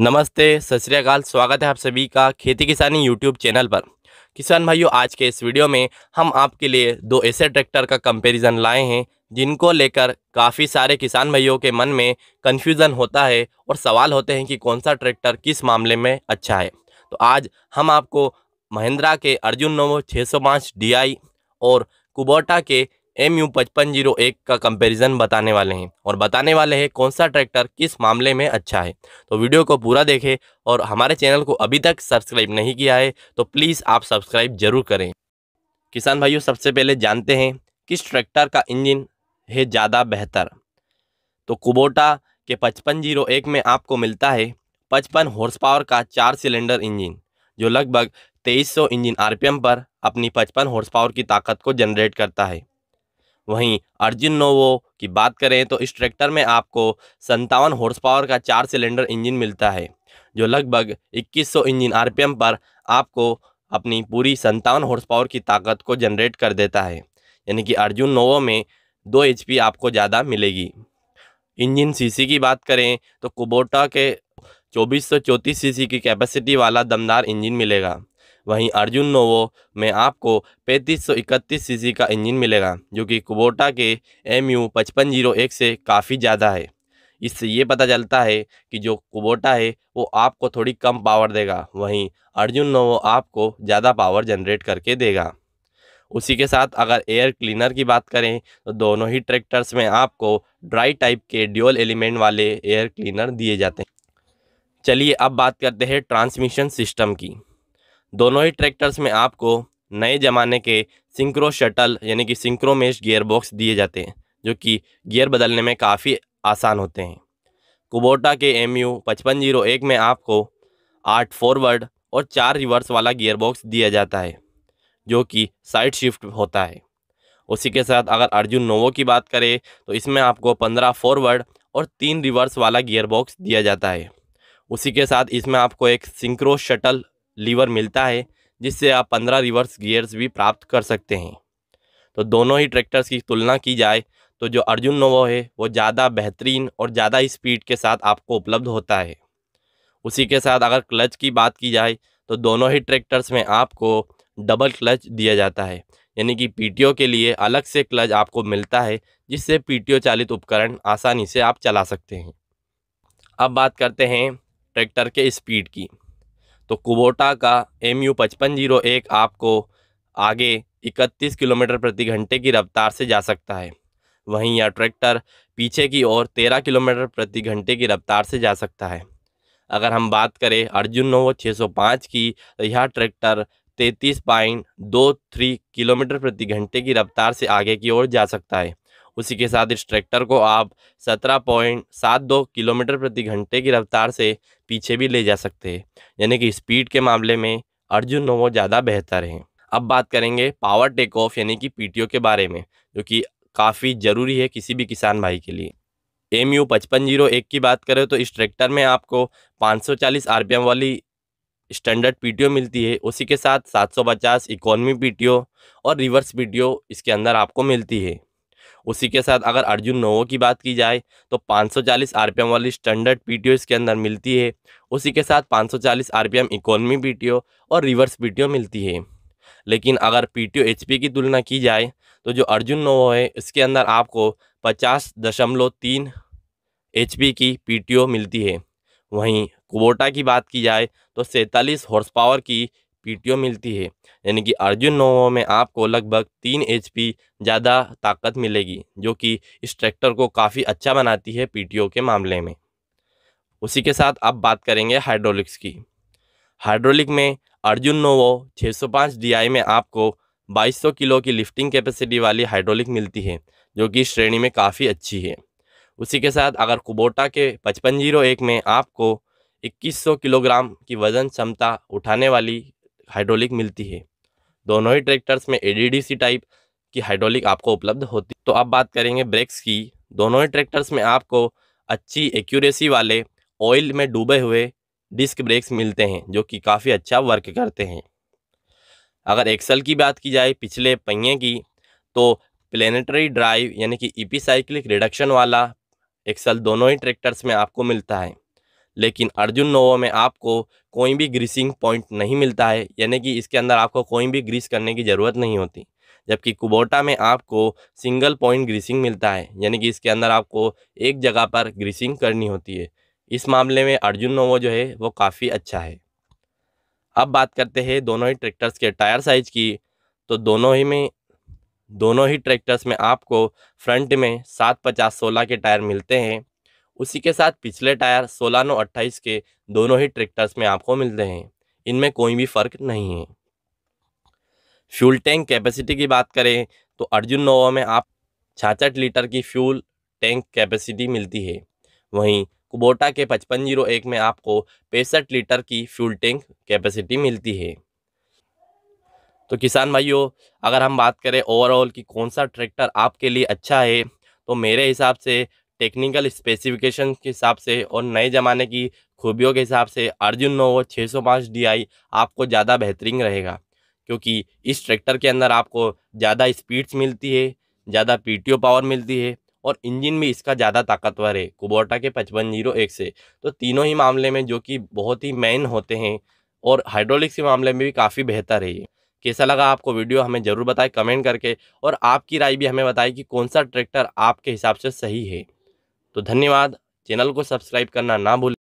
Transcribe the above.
नमस्ते सत स्वागत है आप सभी का खेती किसानी यूट्यूब चैनल पर किसान भाइयों आज के इस वीडियो में हम आपके लिए दो ऐसे ट्रैक्टर का कंपैरिजन लाए हैं जिनको लेकर काफ़ी सारे किसान भाइयों के मन में कन्फ्यूज़न होता है और सवाल होते हैं कि कौन सा ट्रैक्टर किस मामले में अच्छा है तो आज हम आपको महिंद्रा के अर्जुन नोवो छः सौ और कुबोटा के एम यू पचपन जीरो एक का कंपैरिजन बताने वाले हैं और बताने वाले हैं कौन सा ट्रैक्टर किस मामले में अच्छा है तो वीडियो को पूरा देखें और हमारे चैनल को अभी तक सब्सक्राइब नहीं किया है तो प्लीज़ आप सब्सक्राइब जरूर करें किसान भाइयों सबसे पहले जानते हैं किस ट्रैक्टर का इंजन है ज़्यादा बेहतर तो कुबोटा के पचपन जीरो एक में आपको मिलता है पचपन हॉर्स पावर का चार सिलेंडर इंजन जो लगभग सौ इंजन आर पर अपनी पचपन हॉर्स पावर की ताकत को जनरेट करता है वहीं अर्जुन नोवो की बात करें तो इस ट्रैक्टर में आपको संतावन हॉर्स पावर का चार सिलेंडर इंजन मिलता है जो लगभग 2100 इंजन आरपीएम पर आपको अपनी पूरी संतावन हॉर्स पावर की ताकत को जनरेट कर देता है यानी कि अर्जुन नोवो में दो एच आपको ज़्यादा मिलेगी इंजन सी की बात करें तो कुबोटा के चौबीस सौ चौंतीस सीसी की कैपेसिटी वाला दमदार इंजन मिलेगा वहीं अर्जुन नोवो में आपको 3531 सीसी का इंजन मिलेगा जो कि कुबोटा के एम यू से काफ़ी ज़्यादा है इससे ये पता चलता है कि जो कुबोटा है वो आपको थोड़ी कम पावर देगा वहीं अर्जुन नोवो आपको ज़्यादा पावर जनरेट करके देगा उसी के साथ अगर एयर क्लीनर की बात करें तो दोनों ही ट्रैक्टर्स में आपको ड्राई टाइप के ड्यूअल एलिमेंट वाले एयर क्लीनर दिए जाते हैं चलिए अब बात करते हैं ट्रांसमिशन सिस्टम की दोनों ही ट्रैक्टर्स में आपको नए ज़माने के सिंक्रो शटल यानी कि सिंक्रोमेश गियरबॉक्स दिए जाते हैं जो कि गियर बदलने में काफ़ी आसान होते हैं कुबोटा के एम यू पचपन जीरो एक में आपको आठ फॉरवर्ड और चार रिवर्स वाला गियरबॉक्स दिया जाता है जो कि साइड शिफ्ट होता है उसी के साथ अगर अर्जुन नोवो की बात करें तो इसमें आपको पंद्रह फॉरवर्ड और तीन रिवर्स वाला गियरबॉक्स दिया जाता है उसी के साथ इसमें आपको एक सिंक्रो शटल लीवर मिलता है जिससे आप पंद्रह रिवर्स गियर्स भी प्राप्त कर सकते हैं तो दोनों ही ट्रैक्टर्स की तुलना की जाए तो जो अर्जुन नोवो है वो ज़्यादा बेहतरीन और ज़्यादा स्पीड के साथ आपको उपलब्ध होता है उसी के साथ अगर क्लच की बात की जाए तो दोनों ही ट्रैक्टर्स में आपको डबल क्लच दिया जाता है यानी कि पीटीओ के लिए अलग से क्लच आपको मिलता है जिससे पीटीओ चालित उपकरण आसानी से आप चला सकते हैं अब बात करते हैं ट्रैक्टर के स्पीड की तो कुबोटा का एम यू पचपन जीरो एक आपको आगे इकतीस किलोमीटर प्रति घंटे की रफ्तार से जा सकता है वहीं यह ट्रैक्टर पीछे की ओर तेरह किलोमीटर प्रति घंटे की रफ्तार से जा सकता है अगर हम बात करें अर्जुन नोवो 605 की तो यह ट्रैक्टर तैंतीस पॉइंट दो थ्री किलोमीटर प्रति घंटे की रफ्तार से आगे की ओर जा सकता है उसी के साथ इस ट्रैक्टर को आप सत्रह पॉइंट सात दो किलोमीटर प्रति घंटे की रफ्तार से पीछे भी ले जा सकते हैं यानी कि स्पीड के मामले में अर्जुन नोवो ज़्यादा बेहतर है अब बात करेंगे पावर टेक ऑफ यानी कि पी के बारे में जो कि काफ़ी ज़रूरी है किसी भी किसान भाई के लिए एम यू पचपन जीरो एक की बात करें तो इस ट्रैक्टर में आपको 540 आरपीएम वाली स्टैंडर्ड पीटीओ मिलती है उसी के साथ 750 इकोनॉमी पीटीओ और रिवर्स पीटीओ इसके अंदर आपको मिलती है उसी के साथ अगर अर्जुन नोवो की बात की जाए तो 540 एम वाली स्टैंडर्ड ओ इसके अंदर मिलती है उसी के साथ 540 पी टी ओ और रिवर्स ओ मिलती है लेकिन अगर एच पी की तुलना की जाए तो जो अर्जुन नोवो है इसके अंदर आपको पचास दशमलव तीन एच की पीटीओ मिलती है वहीं कुबोटा की बात की जाए तो सैंतालीस हॉर्स पावर की पीटीओ मिलती है यानी कि अर्जुन नोवो में आपको लगभग तीन एच ज़्यादा ताकत मिलेगी जो कि इस ट्रैक्टर को काफ़ी अच्छा बनाती है पीटीओ के मामले में उसी के साथ अब बात करेंगे हाइड्रोलिक्स की हाइड्रोलिक में अर्जुन नोवो 605 डीआई में आपको 2200 किलो की लिफ्टिंग कैपेसिटी वाली हाइड्रोलिक मिलती है जो कि श्रेणी में काफ़ी अच्छी है उसी के साथ अगर कुबोटा के पचपन जीरो एक में आपको 2100 किलोग्राम की वज़न क्षमता उठाने वाली हाइड्रोलिक मिलती है दोनों ही ट्रैक्टर्स में ए टाइप की हाइड्रोलिक आपको उपलब्ध होती तो आप बात करेंगे ब्रेक्स की दोनों ही ट्रैक्टर्स में आपको अच्छी एक्यूरेसी वाले ऑयल में डूबे हुए डिस्क ब्रेक्स मिलते हैं जो कि काफ़ी अच्छा वर्क करते हैं अगर एक्सल की बात की जाए पिछले पहिए की तो प्लेनेटरी ड्राइव यानी कि ईपी साइक्लिक रिडक्शन वाला एक्सल दोनों ही ट्रैक्टर्स में आपको मिलता है लेकिन अर्जुन नोवो में आपको कोई भी ग्रीसिंग पॉइंट नहीं मिलता है यानी कि इसके अंदर आपको कोई भी ग्रीस करने की ज़रूरत नहीं होती जबकि कुबोटा में आपको सिंगल पॉइंट ग्रीसिंग मिलता है यानी कि इसके अंदर आपको एक जगह पर ग्रीसिंग करनी होती है इस मामले में अर्जुन नोवो जो है वो काफ़ी अच्छा है अब बात करते हैं दोनों ही ट्रैक्टर्स के टायर साइज की तो दोनों ही में दोनों ही ट्रैक्टर्स में आपको फ्रंट में सात पचास सोलह के टायर मिलते हैं उसी के साथ पिछले टायर सोलानो अट्ठाईस के दोनों ही ट्रैक्टर्स में आपको मिलते हैं इनमें कोई भी फ़र्क नहीं है फ्यूल टैंक कैपेसिटी की बात करें तो अर्जुन नोवा में आप छाछठ लीटर की फ्यूल टैंक कैपेसिटी मिलती है वहीं कुबोटा के पचपन जीरो एक में आपको पैंसठ लीटर की फ्यूल टैंक कैपेसिटी मिलती है तो किसान भाइयों अगर हम बात करें ओवरऑल कि कौन सा ट्रैक्टर आपके लिए अच्छा है तो मेरे हिसाब से टेक्निकल स्पेसिफिकेशन के हिसाब से और नए ज़माने की खूबियों के हिसाब से अर्जुन नोवो 605 डीआई आपको ज़्यादा बेहतरीन रहेगा क्योंकि इस ट्रैक्टर के अंदर आपको ज़्यादा स्पीड्स मिलती है ज़्यादा पी पावर मिलती है और इंजन भी इसका ज़्यादा ताकतवर है कुबोटा के पचपन जीरो एक से तो तीनों ही मामले में जो कि बहुत ही मेन होते हैं और हाइड्रोलिक्स के मामले में भी काफ़ी बेहतर है कैसा लगा आपको वीडियो हमें ज़रूर बताएं कमेंट करके और आपकी राय भी हमें बताएं कि कौन सा ट्रैक्टर आपके हिसाब से सही है तो धन्यवाद चैनल को सब्सक्राइब करना ना भूलें